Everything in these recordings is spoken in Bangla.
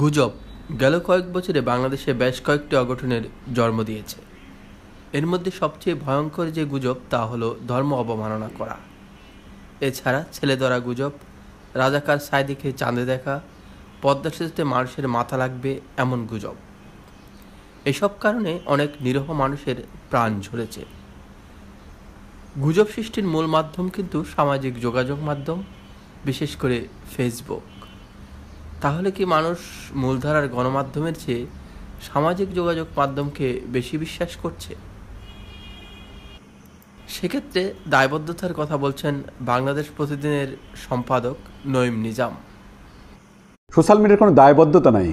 গুজব গেল কয়েক বছরে বাংলাদেশে বেশ কয়েকটি অগঠনের জন্ম দিয়েছে এর মধ্যে সবচেয়ে ভয়ঙ্কর যে গুজব তা হলো ধর্ম অবমাননা করা এছাড়া ছেলে ধরা গুজব রাজাকার সাইদিকে চাঁদে দেখা পদ্মা সেতুতে মানুষের মাথা লাগবে এমন গুজব এসব কারণে অনেক নিরহ মানুষের প্রাণ ঝরেছে গুজব সৃষ্টির মূল মাধ্যম কিন্তু সামাজিক যোগাযোগ মাধ্যম বিশেষ করে ফেসবুক তাহলে কি মানুষ মূলধারার গণমাধ্যমের চেয়ে সামাজিক যোগাযোগ মাধ্যমকে বেশি বিশ্বাস করছে সেক্ষেত্রে দায়বদ্ধতার কথা বলছেন বাংলাদেশ প্রতিদিনের সম্পাদক নঈম নিজাম সোশ্যাল মিডিয়ার কোনো দায়বদ্ধতা নাই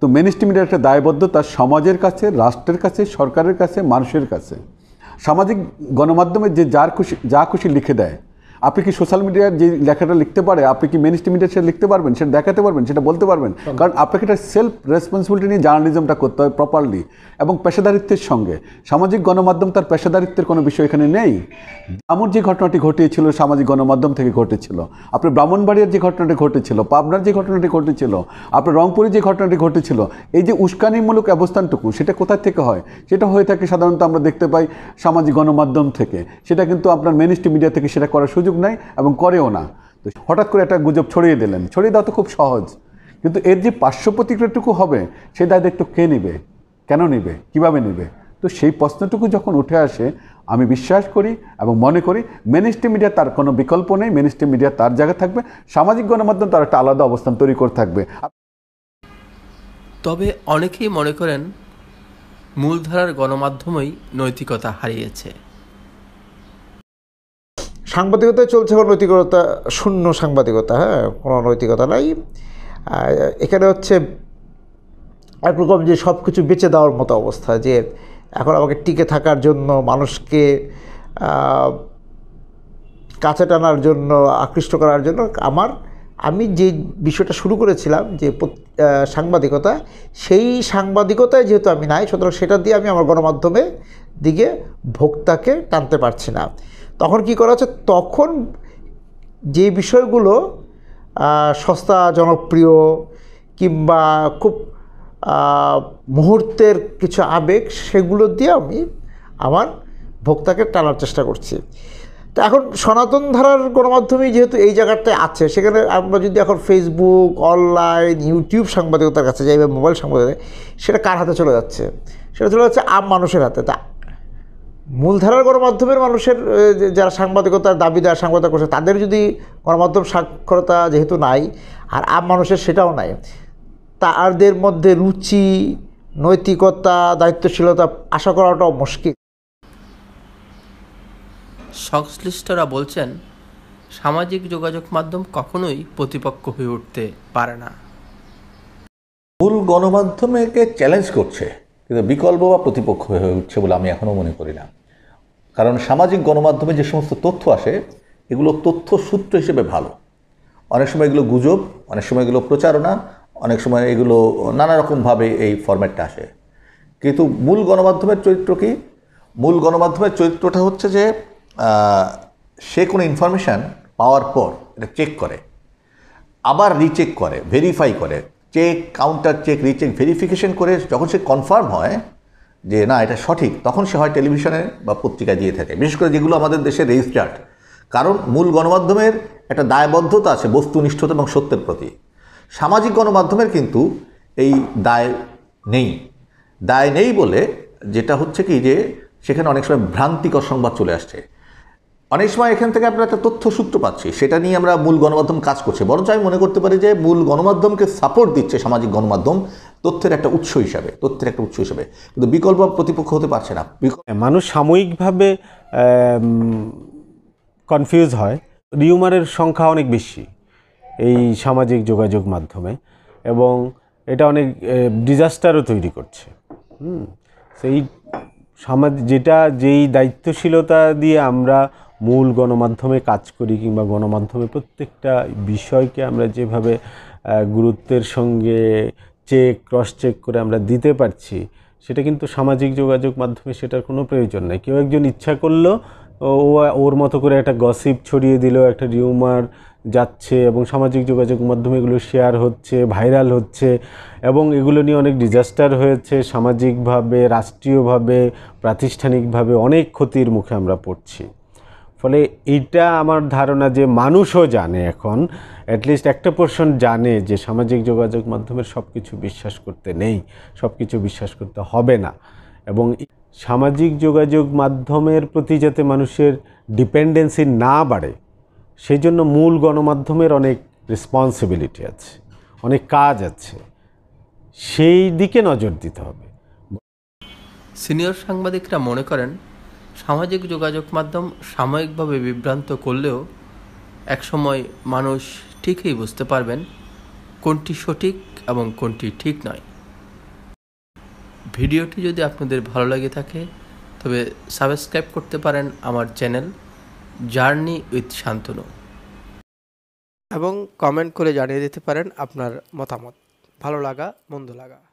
তো মেন মিডিয়ার একটা দায়বদ্ধতা সমাজের কাছে রাষ্ট্রের কাছে সরকারের কাছে মানুষের কাছে সামাজিক গণমাধ্যমে যে যার খুশি যা খুশি লিখে দেয় আপনি কি সোশ্যাল মিডিয়ার যে লেখাটা লিখতে পারে আপনি কি মেন স্ট্রিম মিডিয়া সেটা লিখতে পারবেন সেটা দেখাতে পারবেন সেটা বলতে পারবেন কারণ আপনাকে এটা সেলফ রেসপন্সিবিলিটি নিয়ে জার্নালিজমটা করতে হয় প্রপারলি এবং পেশাদারিত্বের সঙ্গে সামাজিক গণমাধ্যম তার পেশাদারিত্বের কোনো বিষয় এখানে নেই আমার যে ঘটনাটি ঘটিয়েছিল সামাজিক গণমাধ্যম থেকে ঘটেছিল আপনি ব্রাহ্মণবাড়িয়ার যে ঘটনাটি ঘটেছিল পাবনার যে ঘটনাটি ঘটেছিল আপনার রংপুরে যে ঘটনাটি ঘটেছিল এই যে উস্কানিমূলক অবস্থানটুকু সেটা কোথা থেকে হয় সেটা হয়ে থাকে সাধারণত আমরা দেখতে পাই সামাজিক গণমাধ্যম থেকে সেটা কিন্তু আপনার মেন মিডিয়া থেকে সেটা করার সুযোগ সুযোগ নাই এবং করেও না তো হঠাৎ করে একটা গুজব ছড়িয়ে দিলেন ছড়িয়ে দেওয়া তো খুব সহজ কিন্তু এর যে পার্শ্ব প্রতিক্রিয়াটুকু হবে সে দায়িত্ব কে নেবে কেন নেবে কিভাবে নেবে তো সেই প্রশ্নটুকু যখন উঠে আসে আমি বিশ্বাস করি এবং মনে করি মেনিস্ট্রিম মিডিয়া তার কোনো বিকল্প নেই মেনিস্ট্রিম মিডিয়া তার জায়গায় থাকবে সামাজিক গণমাধ্যম তার একটা আলাদা অবস্থান তৈরি করে থাকবে তবে অনেকেই মনে করেন মূলধারার গণমাধ্যমই নৈতিকতা হারিয়েছে সাংবাদিকতায় চলছে এখন নৈতিকতা শূন্য সাংবাদিকতা হ্যাঁ কোনো নৈতিকতা নাই এখানে হচ্ছে একরকম যে সব কিছু বেঁচে দেওয়ার মতো অবস্থা যে এখন আমাকে টিকে থাকার জন্য মানুষকে কাছে টানার জন্য আকৃষ্ট করার জন্য আমার আমি যে বিষয়টা শুরু করেছিলাম যে সাংবাদিকতা সেই সাংবাদিকতায় যেহেতু আমি নাই সুতরাং সেটা দিয়ে আমি আমার গণমাধ্যমে দিকে ভোক্তাকে টানতে পারছি না তখন কি করা হচ্ছে তখন যে বিষয়গুলো সস্তা জনপ্রিয় কিংবা খুব মুহূর্তের কিছু আবেগ সেগুলো দিয়ে আমি আমার ভোক্তাকে টানার চেষ্টা করছি তো এখন সনাতন ধারার গণমাধ্যমই যেহেতু এই জায়গাটায় আছে সেখানে আমরা যদি এখন ফেসবুক অনলাইন ইউটিউব সাংবাদিকতার কাছে যাই বা মোবাইল সাংবাদিকতা সেটা কার হাতে চলে যাচ্ছে সেটা চলে যাচ্ছে আম মানুষের হাতে তা মূলধারার গণমাধ্যমের মানুষের যারা সাংবাদিকতার দাবিদার সাংবাদিক করছে তাদের যদি গণমাধ্যম সাক্ষরতা যেহেতু নাই আর আম মানুষের সেটাও নাই তাদের মধ্যে রুচি নৈতিকতা দায়িত্বশীলতা আশা করাটাও মুশকিল সংশ্লিষ্টরা বলছেন সামাজিক যোগাযোগ মাধ্যম কখনোই প্রতিপক্ষ হয়ে উঠতে পারে না মূল গণমাধ্যমকে চ্যালেঞ্জ করছে কিন্তু বিকল্প বা প্রতিপক্ষ হয়ে উঠছে বলে আমি এখনও মনে করি না কারণ সামাজিক গণমাধ্যমে যে সমস্ত তথ্য আসে এগুলো তথ্য সূত্র হিসেবে ভালো অনেক সময় এগুলো গুজব অনেক সময় এগুলো প্রচারণা অনেক সময় এগুলো নানা রকমভাবে এই ফরম্যাটটা আসে কিন্তু মূল গণমাধ্যমের চরিত্র কি মূল গণমাধ্যমের চরিত্রটা হচ্ছে যে সে কোনো ইনফরমেশান পাওয়ার পর এটা চেক করে আবার রিচেক করে ভেরিফাই করে check counter check recheck verification করে যখন সে কনফার্ম হয় যে না এটা সঠিক তখন সে হয় টেলিভিশনে বা পত্রিকায় দিয়ে থাকে বিশেষ করে যেগুলো আমাদের দেশে রেজিস্টার্ড কারণ মূল গণমাধ্যমের একটা দায়বদ্ধতা আছে বস্তুনিষ্ঠতা এবং সত্যের প্রতি সামাজিক গণমাধ্যমের কিন্তু এই দায় নেই দায় নেই বলে যেটা হচ্ছে কি যে সেখানে অনেক সময় ভ্রান্তিকর সংবাদ চলে আসছে অনেক সময় এখান থেকে আমরা একটা তথ্য সূত্র পাচ্ছি সেটা নিয়ে আমরা মূল গণমাধ্যম কাজ করছে বরঞ্চ আমি মনে করতে পারি যে মূল গণমাধ্যমকে সাপোর্ট দিচ্ছে সামাজিক গণমাধ্যম তথ্যের একটা উৎস হিসাবে তথ্যের একটা উৎস হিসাবে কিন্তু বিকল্প প্রতিপক্ষ হতে পারছে না মানুষ সাময়িকভাবে কনফিউজ হয় রিউমারের সংখ্যা অনেক বেশি এই সামাজিক যোগাযোগ মাধ্যমে এবং এটা অনেক ডিজাস্টারও তৈরি করছে হুম সেই সমাজ যেটা যেই দায়িত্বশীলতা দিয়ে আমরা মূল গণমাধ্যমে কাজ করি কিংবা গণমাধ্যমে প্রত্যেকটা বিষয়কে আমরা যেভাবে গুরুত্বের সঙ্গে চেক ক্রস চেক করে আমরা দিতে পারছি সেটা কিন্তু সামাজিক যোগাযোগ মাধ্যমে সেটার কোনো প্রয়োজন নেই কেউ একজন ইচ্ছা করলো ও ওর মতো করে একটা গসিপ ছড়িয়ে দিল একটা রিউমার যাচ্ছে এবং সামাজিক যোগাযোগ মাধ্যমে এগুলো শেয়ার হচ্ছে ভাইরাল হচ্ছে এবং এগুলো নিয়ে অনেক ডিজাস্টার হয়েছে সামাজিকভাবে রাষ্ট্রীয়ভাবে প্রাতিষ্ঠানিকভাবে অনেক ক্ষতির মুখে আমরা পড়ছি ফলে এইটা আমার ধারণা যে মানুষও জানে এখন অ্যাটলিস্ট একটা পোর্শন জানে যে সামাজিক যোগাযোগ মাধ্যমে সব কিছু বিশ্বাস করতে নেই সব কিছু বিশ্বাস করতে হবে না এবং সামাজিক যোগাযোগ মাধ্যমের প্রতি যাতে মানুষের ডিপেন্ডেন্সি না বাড়ে সেই জন্য মূল গণমাধ্যমের অনেক রেসপন্সিবিলিটি আছে অনেক কাজ আছে সেই দিকে নজর দিতে হবে সিনিয়র সাংবাদিকরা মনে করেন সামাজিক যোগাযোগ মাধ্যম সাময়িকভাবে বিভ্রান্ত করলেও একসময় মানুষ ঠিকই বুঝতে পারবেন কোনটি সঠিক এবং কোনটি ঠিক নয় ভিডিওটি যদি আপনাদের ভালো লাগে থাকে তবে সাবস্ক্রাইব করতে পারেন আমার চ্যানেল জার্নি উইথ শান্তনু এবং কমেন্ট করে জানিয়ে দিতে পারেন আপনার মতামত ভালো লাগা মন্দ লাগা